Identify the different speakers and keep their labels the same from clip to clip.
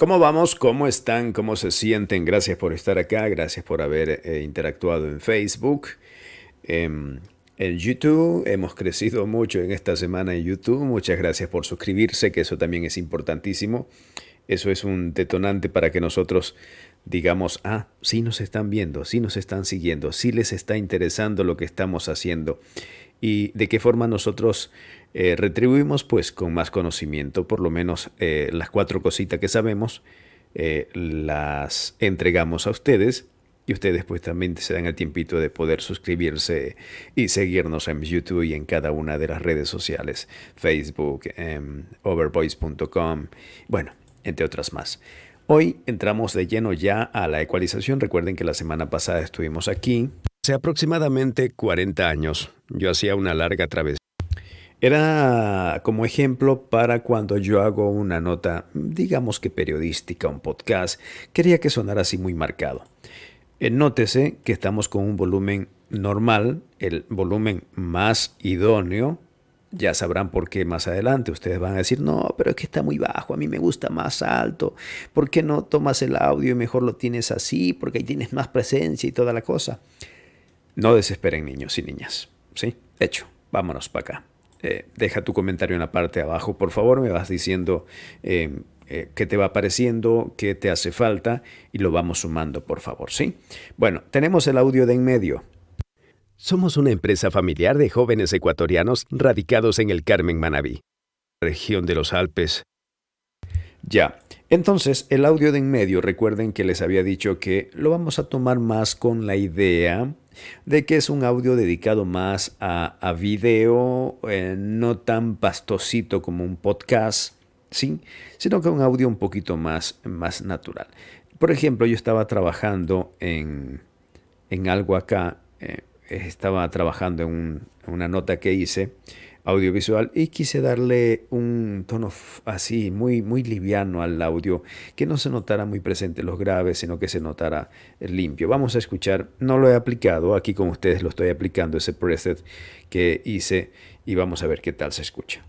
Speaker 1: ¿Cómo vamos? ¿Cómo están? ¿Cómo se sienten? Gracias por estar acá, gracias por haber eh, interactuado en Facebook, em, en YouTube. Hemos crecido mucho en esta semana en YouTube. Muchas gracias por suscribirse, que eso también es importantísimo. Eso es un detonante para que nosotros digamos, ah, sí nos están viendo, sí nos están siguiendo, sí les está interesando lo que estamos haciendo y de qué forma nosotros eh, retribuimos pues con más conocimiento, por lo menos eh, las cuatro cositas que sabemos, eh, las entregamos a ustedes y ustedes pues también se dan el tiempito de poder suscribirse y seguirnos en YouTube y en cada una de las redes sociales, Facebook, em, overvoice.com, bueno, entre otras más. Hoy entramos de lleno ya a la ecualización. Recuerden que la semana pasada estuvimos aquí. Hace aproximadamente 40 años yo hacía una larga travesía era como ejemplo para cuando yo hago una nota, digamos que periodística, un podcast, quería que sonara así muy marcado. Eh, nótese que estamos con un volumen normal, el volumen más idóneo. Ya sabrán por qué más adelante. Ustedes van a decir, no, pero es que está muy bajo, a mí me gusta más alto. ¿Por qué no tomas el audio y mejor lo tienes así? Porque ahí tienes más presencia y toda la cosa. No desesperen niños y niñas. ¿Sí? Hecho. Vámonos para acá. Eh, deja tu comentario en la parte de abajo, por favor, me vas diciendo eh, eh, qué te va pareciendo, qué te hace falta y lo vamos sumando, por favor, ¿sí? Bueno, tenemos el audio de en medio. Somos una empresa familiar de jóvenes ecuatorianos radicados en el Carmen Manabí, región de los Alpes. Ya, entonces el audio de en medio, recuerden que les había dicho que lo vamos a tomar más con la idea de que es un audio dedicado más a, a video, eh, no tan pastosito como un podcast, ¿sí? sino que un audio un poquito más, más natural. Por ejemplo, yo estaba trabajando en, algo acá, eh, estaba trabajando en una nota que hice audiovisual y quise darle un tono así muy muy liviano al audio que no se notara muy presente los graves sino que se notara eh, limpio vamos a escuchar no lo he aplicado aquí con ustedes lo estoy aplicando ese preset que hice y vamos a ver qué tal se escucha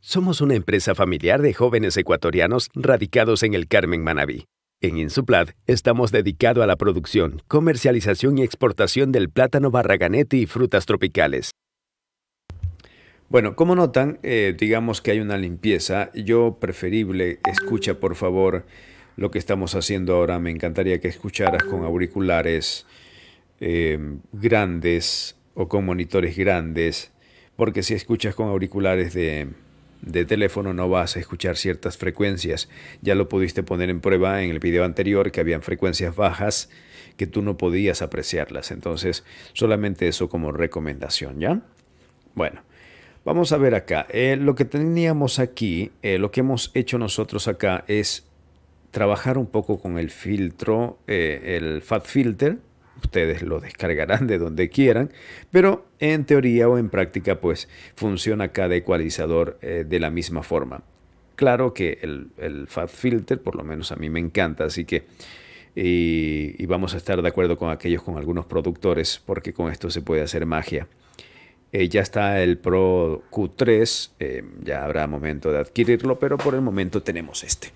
Speaker 1: somos una empresa familiar de jóvenes ecuatorianos radicados en el Carmen Manabí. En Insuplad estamos dedicados a la producción, comercialización y exportación del plátano barraganete y frutas tropicales. Bueno, como notan, eh, digamos que hay una limpieza. Yo preferible, escucha por favor lo que estamos haciendo ahora. Me encantaría que escucharas con auriculares eh, grandes o con monitores grandes, porque si escuchas con auriculares de, de teléfono no vas a escuchar ciertas frecuencias. Ya lo pudiste poner en prueba en el video anterior que habían frecuencias bajas que tú no podías apreciarlas. Entonces, solamente eso como recomendación, ¿ya? Bueno. Vamos a ver acá. Eh, lo que teníamos aquí, eh, lo que hemos hecho nosotros acá es trabajar un poco con el filtro, eh, el Fat Filter. Ustedes lo descargarán de donde quieran, pero en teoría o en práctica pues funciona cada ecualizador de la misma forma. Claro que el, Fat Filter, por lo menos a mí me encanta, así que y vamos a estar de acuerdo con aquellos, con algunos productores, porque con esto se puede hacer magia. Eh, ya está el Pro Q3, eh, ya habrá momento de adquirirlo, pero por el momento tenemos este.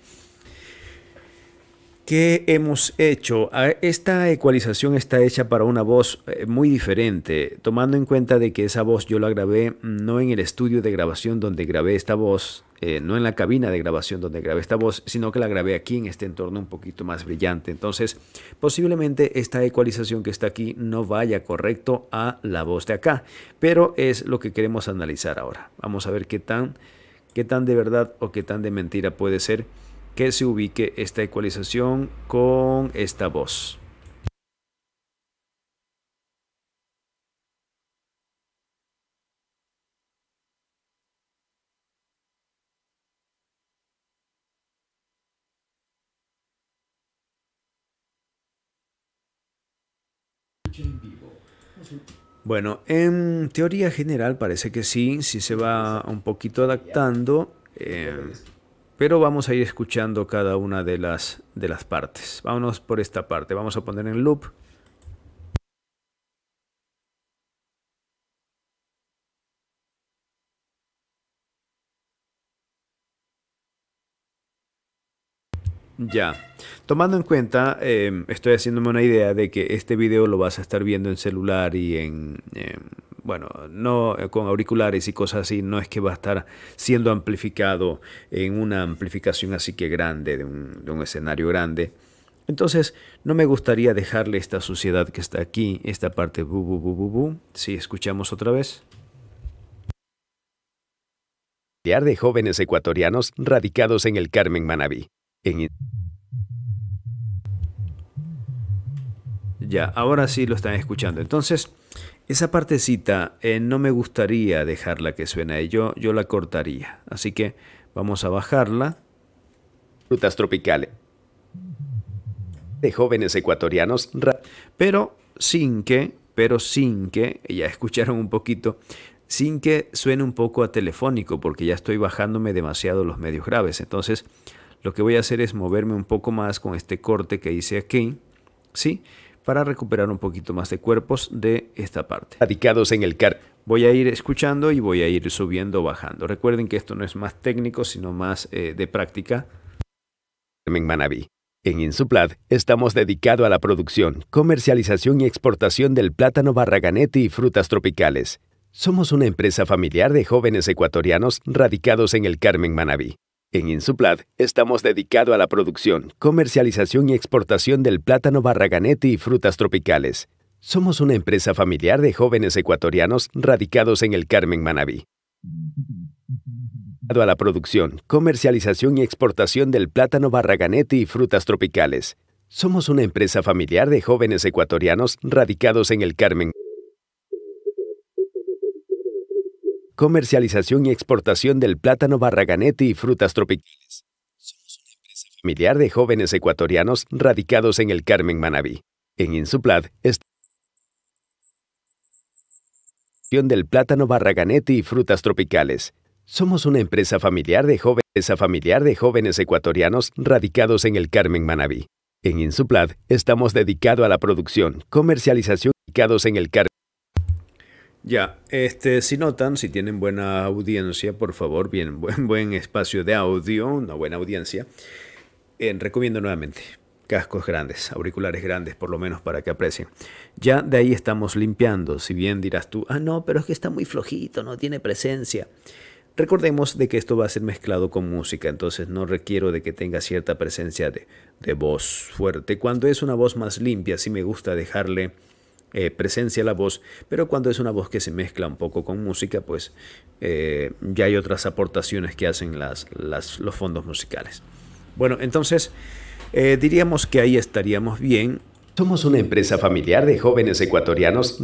Speaker 1: ¿Qué hemos hecho? Esta ecualización está hecha para una voz eh, muy diferente, tomando en cuenta de que esa voz yo la grabé mm, no en el estudio de grabación donde grabé esta voz, eh, no en la cabina de grabación donde grabé esta voz, sino que la grabé aquí en este entorno un poquito más brillante. Entonces, posiblemente esta ecualización que está aquí no vaya correcto a la voz de acá, pero es lo que queremos analizar ahora. Vamos a ver qué tan, qué tan de verdad o qué tan de mentira puede ser que se ubique esta ecualización con esta voz. Bueno, en teoría general parece que sí, sí se va un poquito adaptando. Eh, pero vamos a ir escuchando cada una de las, de las partes. Vámonos por esta parte, vamos a poner en loop. Ya, tomando en cuenta, eh, estoy haciéndome una idea de que este video lo vas a estar viendo en celular y en em, bueno, no eh, con auriculares y cosas así, no es que va a estar siendo amplificado en una amplificación así que grande, de un, escenario grande. Entonces, no me gustaría dejarle esta suciedad que está aquí, esta parte bu bu bu Si escuchamos otra vez. De jóvenes ecuatorianos radicados en el Carmen Manabí. Ya, ahora sí lo están escuchando. Entonces, esa partecita eh, no me gustaría dejarla que suene, yo, yo la cortaría. Así que vamos a bajarla. Frutas tropicales. De jóvenes ecuatorianos. Pero sin que, pero sin que, ya escucharon un poquito, sin que suene un poco a telefónico, porque ya estoy bajándome demasiado los medios graves. Entonces, lo que voy a hacer es moverme un poco más con este corte que hice aquí. ¿Sí? para recuperar un poquito más de cuerpos de esta parte. Radicados en el car. Voy a ir escuchando y voy a ir subiendo o bajando. Recuerden que esto no es más técnico, sino más eh, de práctica. En Manaví. En Insuplad estamos dedicados a la producción, comercialización y exportación del plátano barraganete y frutas tropicales. Somos una empresa familiar de jóvenes ecuatorianos radicados en el Carmen Manaví. En Insuplad estamos dedicados a la producción, comercialización y exportación del plátano barraganete y frutas tropicales. Somos una empresa familiar de jóvenes ecuatorianos radicados en el Carmen Manabí. A la producción, comercialización y exportación del plátano barraganete y frutas tropicales. Somos una empresa familiar de jóvenes ecuatorianos radicados en el Carmen. comercialización y exportación del plátano barraganete y frutas tropicales. Somos una empresa familiar de jóvenes ecuatorianos radicados en el Carmen Manabí. En Insuplad está del plátano barraganete y frutas tropicales. Somos una empresa familiar de jóvenes, ecuatorianos radicados en el Carmen Manabí. En Insuplad estamos dedicados a la producción, comercialización y en el Carmen ya, este, si notan, si tienen buena audiencia, por favor, bien, buen, buen espacio de audio, una buena audiencia, eh, recomiendo nuevamente cascos grandes, auriculares grandes, por lo menos para que aprecien. Ya de ahí estamos limpiando, si bien dirás tú, ah, no, pero es que está muy flojito, no tiene presencia. Recordemos de que esto va a ser mezclado con música, entonces no requiero de que tenga cierta presencia de, de voz fuerte. Cuando es una voz más limpia, sí me gusta dejarle eh, presencia la voz, pero cuando es una voz que se mezcla un poco con música, pues eh, ya hay otras aportaciones que hacen las, los fondos musicales. Bueno, entonces eh, diríamos que ahí estaríamos bien. Somos una empresa familiar de jóvenes ecuatorianos.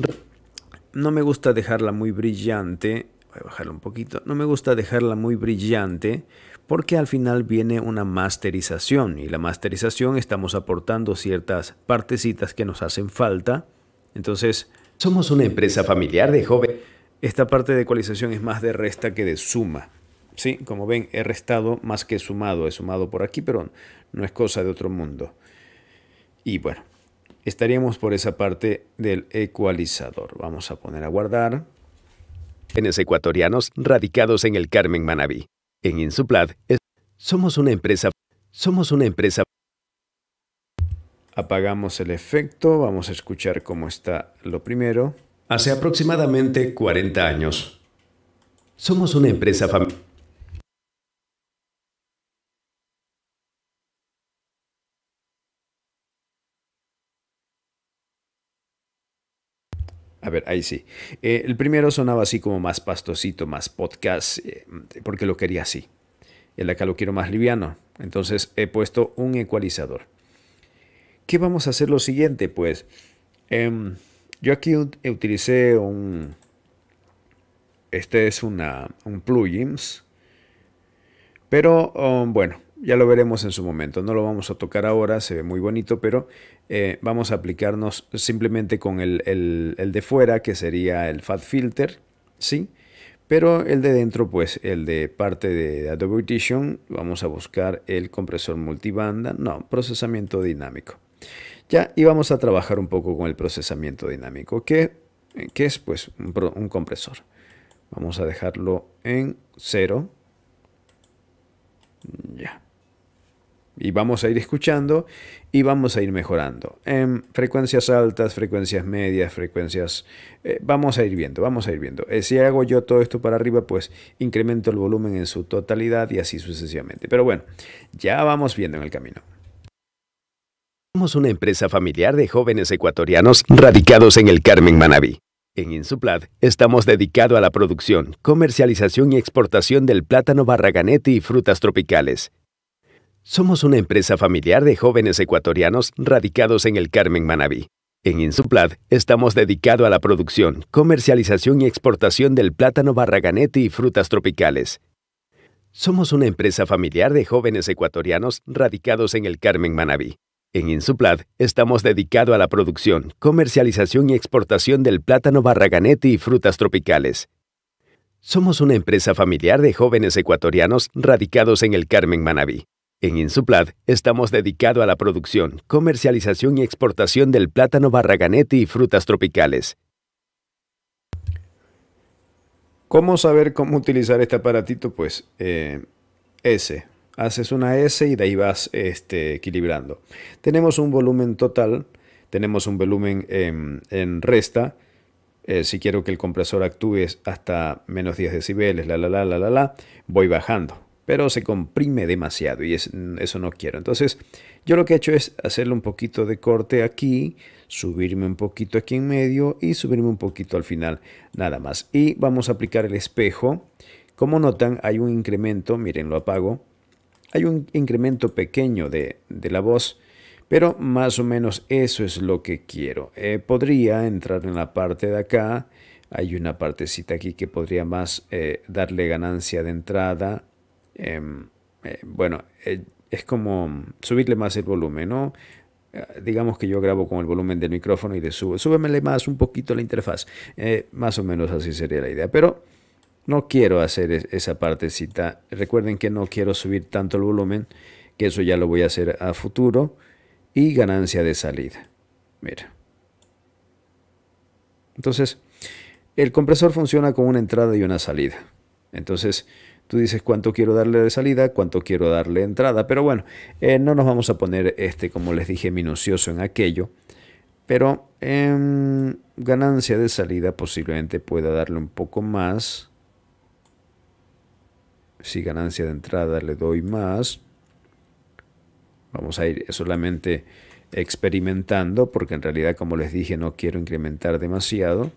Speaker 1: No me gusta dejarla muy brillante, voy a bajarla un poquito, no me gusta dejarla muy brillante porque al final viene una masterización y la masterización estamos aportando ciertas partecitas que nos hacen falta entonces, somos una empresa familiar de joven. Esta parte de ecualización es más de resta que de suma. ¿sí? Como ven, he restado más que sumado. He sumado por aquí, pero no es cosa de otro mundo. Y bueno, estaríamos por esa parte del ecualizador. Vamos a poner a guardar. ecuatorianos radicados en el Carmen Manabí. En Insuplad, somos una empresa. Somos una empresa. Apagamos el efecto, vamos a escuchar cómo está lo primero. Hace aproximadamente 40 años, somos una empresa familiar. A ver, ahí sí. Eh, el primero sonaba así como más pastosito, más podcast, eh, porque lo quería así. El acá lo quiero más liviano. Entonces he puesto un ecualizador. ¿Qué vamos a hacer lo siguiente? Pues em, yo aquí utilicé un... Este es una, un plugins. Pero um, bueno, ya lo veremos en su momento. No lo vamos a tocar ahora, se ve muy bonito, pero eh, vamos a aplicarnos simplemente con el, de fuera, que sería el Fat Filter, ¿sí? Pero el de dentro, pues el de parte de Adobe Audition, vamos a buscar el compresor multibanda, no, procesamiento dinámico. Ya, y vamos a trabajar un poco con el procesamiento dinámico, que, es pues un, compresor. Vamos a dejarlo en cero. Ya. Y vamos a ir escuchando y vamos a ir mejorando. En frecuencias altas, frecuencias medias, frecuencias... Eh, vamos a ir viendo, vamos a ir viendo. Eh, si hago yo todo esto para arriba, pues incremento el volumen en su totalidad y así sucesivamente. Pero bueno, ya vamos viendo en el camino. Somos una empresa familiar de jóvenes ecuatorianos radicados en el Carmen Manabí. En Insuplad estamos dedicados a la producción, comercialización y exportación del plátano barraganete y frutas tropicales. Somos una empresa familiar de jóvenes ecuatorianos radicados en el Carmen Manabí. En Insuplad estamos dedicados a la producción, comercialización y exportación del plátano barraganete y frutas tropicales. Somos una empresa familiar de jóvenes ecuatorianos radicados en el Carmen Manabí. En Insuplad estamos dedicados a la producción, comercialización y exportación del plátano barraganete y frutas tropicales. Somos una empresa familiar de jóvenes ecuatorianos radicados en el Carmen Manabí. En Insuplad estamos dedicados a la producción, comercialización y exportación del plátano barraganete y frutas tropicales. ¿Cómo saber cómo utilizar este aparatito? Pues eh, ese, haces una S y de ahí vas este, equilibrando. Tenemos un volumen total, tenemos un volumen en, resta. Eh, si quiero que el compresor actúe hasta menos 10 decibeles, la la la la la la, voy bajando. Pero se comprime demasiado y eso no quiero. Entonces, yo lo que he hecho es hacerle un poquito de corte aquí, subirme un poquito aquí en medio y subirme un poquito al final, nada más. Y vamos a aplicar el espejo. Como notan, hay un incremento, miren, lo apago, hay un incremento pequeño de, la voz, pero más o menos eso es lo que quiero. Eh, podría entrar en la parte de acá. Hay una partecita aquí que podría más eh, darle ganancia de entrada. Em, eh, bueno, es como subirle más el volumen, ¿no? digamos que yo grabo con el volumen del micrófono y le sube, súbemele más un poquito la interfaz. más o menos así sería la idea. Pero no quiero hacer esa partecita. Recuerden que no quiero subir tanto el volumen, que eso ya lo voy a hacer a futuro. Y ganancia de salida. Mira. Entonces, el compresor funciona con una entrada y una salida. Entonces, tú dices cuánto quiero darle de salida, cuánto quiero darle de entrada. Pero bueno, eh, no nos vamos a poner, este, como les dije, minucioso en aquello. Pero em, ganancia de salida posiblemente pueda darle un poco más. Si ganancia de entrada le doy más, vamos a ir solamente experimentando, porque en realidad, como les dije, no quiero incrementar demasiado.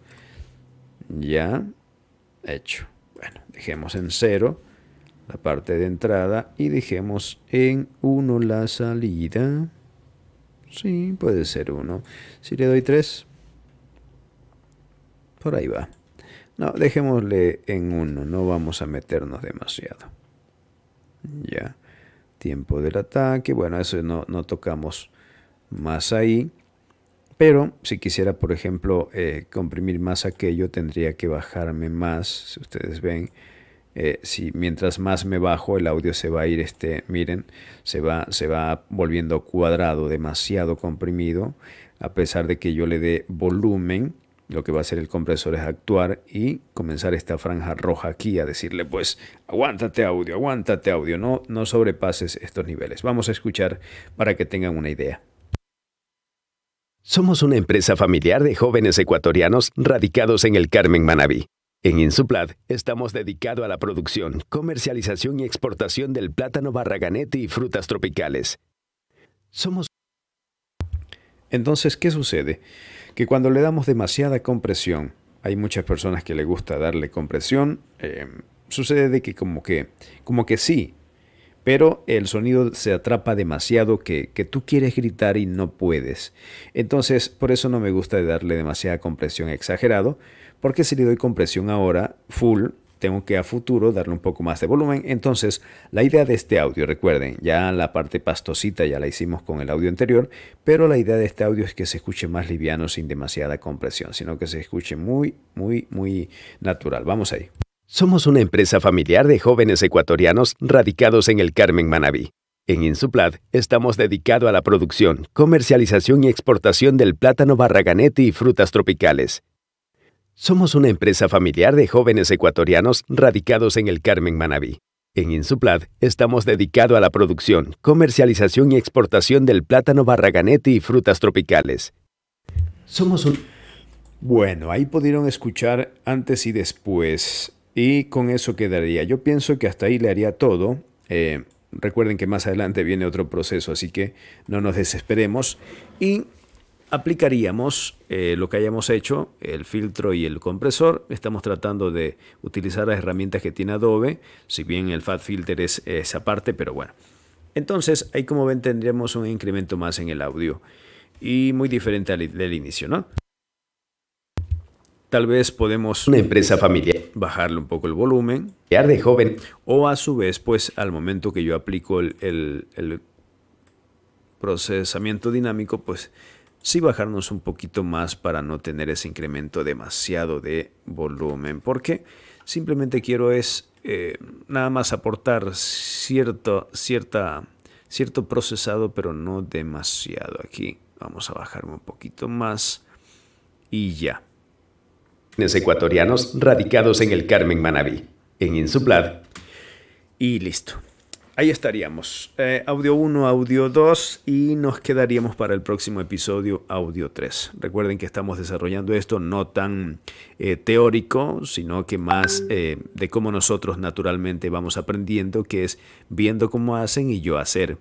Speaker 1: Ya, hecho. Bueno, dejemos en cero la parte de entrada y dejemos en 1 la salida. Sí, puede ser uno. Si le doy 3, por ahí va. No, dejémosle en uno, no vamos a meternos demasiado. Ya, tiempo del ataque, bueno, eso no, no tocamos más ahí. Pero si quisiera, por ejemplo, eh, comprimir más aquello, tendría que bajarme más, si ustedes ven. Eh, si mientras más me bajo el audio se va a ir este miren se va se va volviendo cuadrado demasiado comprimido a pesar de que yo le dé volumen lo que va a hacer el compresor es actuar y comenzar esta franja roja aquí a decirle, pues, aguántate audio, aguántate audio, no, no sobrepases estos niveles. Vamos a escuchar para que tengan una idea. Somos una empresa familiar de jóvenes ecuatorianos radicados en el Carmen manabí En Insuplad estamos dedicados a la producción, comercialización y exportación del plátano barraganete y frutas tropicales. Somos... Entonces, ¿qué sucede? que cuando le damos demasiada compresión, hay muchas personas que le gusta darle compresión, em, sucede de que como que, como que sí, pero el sonido se atrapa demasiado que, que, tú quieres gritar y no puedes. Entonces, por eso no me gusta darle demasiada compresión exagerado, porque si le doy compresión ahora, full, tengo que a futuro darle un poco más de volumen. Entonces, la idea de este audio, recuerden, ya la parte pastosita ya la hicimos con el audio anterior, pero la idea de este audio es que se escuche más liviano sin demasiada compresión, sino que se escuche muy, muy, muy natural. Vamos ahí. Somos una empresa familiar de jóvenes ecuatorianos radicados en el Carmen Manabí. En Insuplad estamos dedicados a la producción, comercialización y exportación del plátano barraganete y frutas tropicales. Somos una empresa familiar de jóvenes ecuatorianos radicados en el Carmen Manabí. En Insuplad estamos dedicados a la producción, comercialización y exportación del plátano barraganete y frutas tropicales. Somos un... Bueno, ahí pudieron escuchar antes y después. Y con eso quedaría. Yo pienso que hasta ahí le haría todo. Eh, recuerden que más adelante viene otro proceso, así que no nos desesperemos. Y aplicaríamos eh, lo que hayamos hecho, el filtro y el compresor. Estamos tratando de utilizar las herramientas que tiene Adobe, si bien el Fat Filter es esa parte, pero bueno. Entonces, ahí como ven tendremos un incremento más en el audio y muy diferente al del inicio, ¿no? Tal vez podemos... empresa Bajarle un poco el volumen. de joven. O a su vez, pues al momento que yo aplico el, el procesamiento dinámico, pues sí bajarnos un poquito más para no tener ese incremento demasiado de volumen, porque simplemente quiero es eh, nada más aportar cierto, cierta, cierto procesado, pero no demasiado aquí. Vamos a bajarme un poquito más y ya. Ecuatorianos radicados en el Carmen Manabí, en Insuplad. Y listo ahí estaríamos. Eh, audio 1, audio 2 y nos quedaríamos para el próximo episodio, audio 3. Recuerden que estamos desarrollando esto no tan eh, teórico, sino que más eh, de cómo nosotros naturalmente vamos aprendiendo, que es viendo cómo hacen y yo hacer.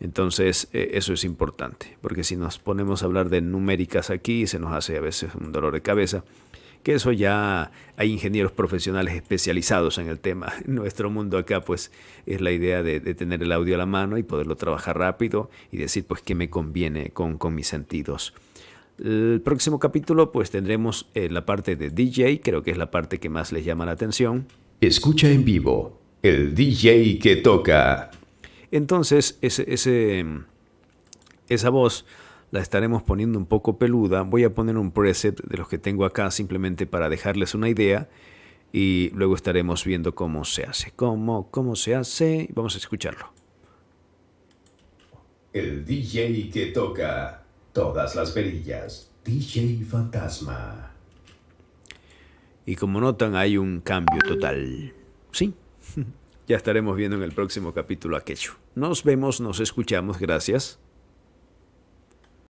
Speaker 1: Entonces, eso es importante, porque si nos ponemos a hablar de numéricas aquí, se nos hace a veces un dolor de cabeza que eso ya hay ingenieros profesionales especializados en el tema. nuestro mundo acá pues es la idea de, tener el audio a la mano y poderlo trabajar rápido y decir pues qué me conviene con, mis sentidos. El próximo capítulo pues tendremos eh, la parte de DJ, creo que es la parte que más les llama la atención. Escucha en vivo, el DJ que toca. Entonces ese esa voz la estaremos poniendo un poco peluda. Voy a poner un preset de los que tengo acá simplemente para dejarles una idea y luego estaremos viendo cómo se hace. Cómo, cómo se hace. Vamos a escucharlo. El DJ que toca todas las perillas. DJ Fantasma. Y como notan, hay un cambio total. Sí. Ya estaremos viendo en el próximo capítulo aquello. Nos vemos, nos escuchamos, gracias.